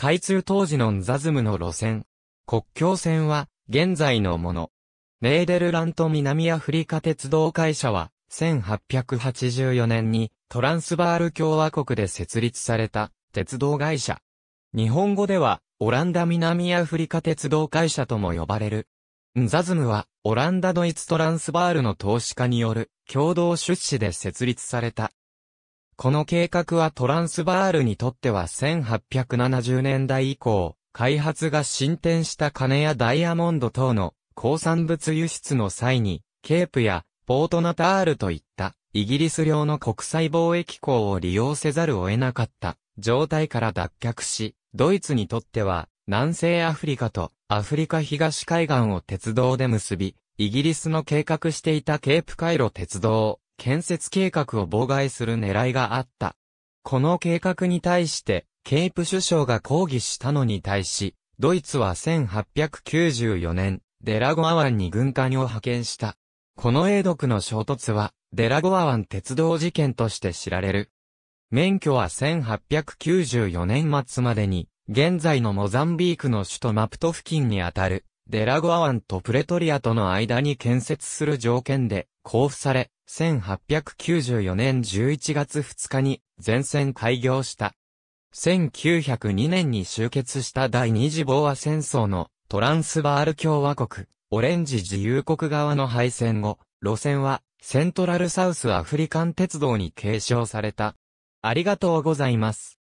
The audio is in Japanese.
開通当時のンザズムの路線。国境線は、現在のもの。ネーデルラント南アフリカ鉄道会社は、1884年にトランスバール共和国で設立された鉄道会社。日本語では、オランダ南アフリカ鉄道会社とも呼ばれる。ンザズムは、オランダドイツトランスバールの投資家による共同出資で設立されたこの計画はトランスバールにとっては1870年代以降、開発が進展した金やダイヤモンド等の鉱産物輸出の際に、ケープやポートナタールといったイギリス領の国際貿易港を利用せざるを得なかった状態から脱却し、ドイツにとっては南西アフリカとアフリカ東海岸を鉄道で結び、イギリスの計画していたケープカイロ鉄道建設計画を妨害する狙いがあった。この計画に対して、ケープ首相が抗議したのに対し、ドイツは1894年、デラゴア湾に軍艦を派遣した。この英独の衝突は、デラゴア湾鉄道事件として知られる。免許は1894年末までに、現在のモザンビークの首都マプト付近にあたる、デラゴア湾とプレトリアとの間に建設する条件で交付され、1894年11月2日に全線開業した。1902年に終結した第二次ボーア戦争のトランスバール共和国、オレンジ自由国側の敗戦後、路線はセントラルサウスアフリカン鉄道に継承された。ありがとうございます。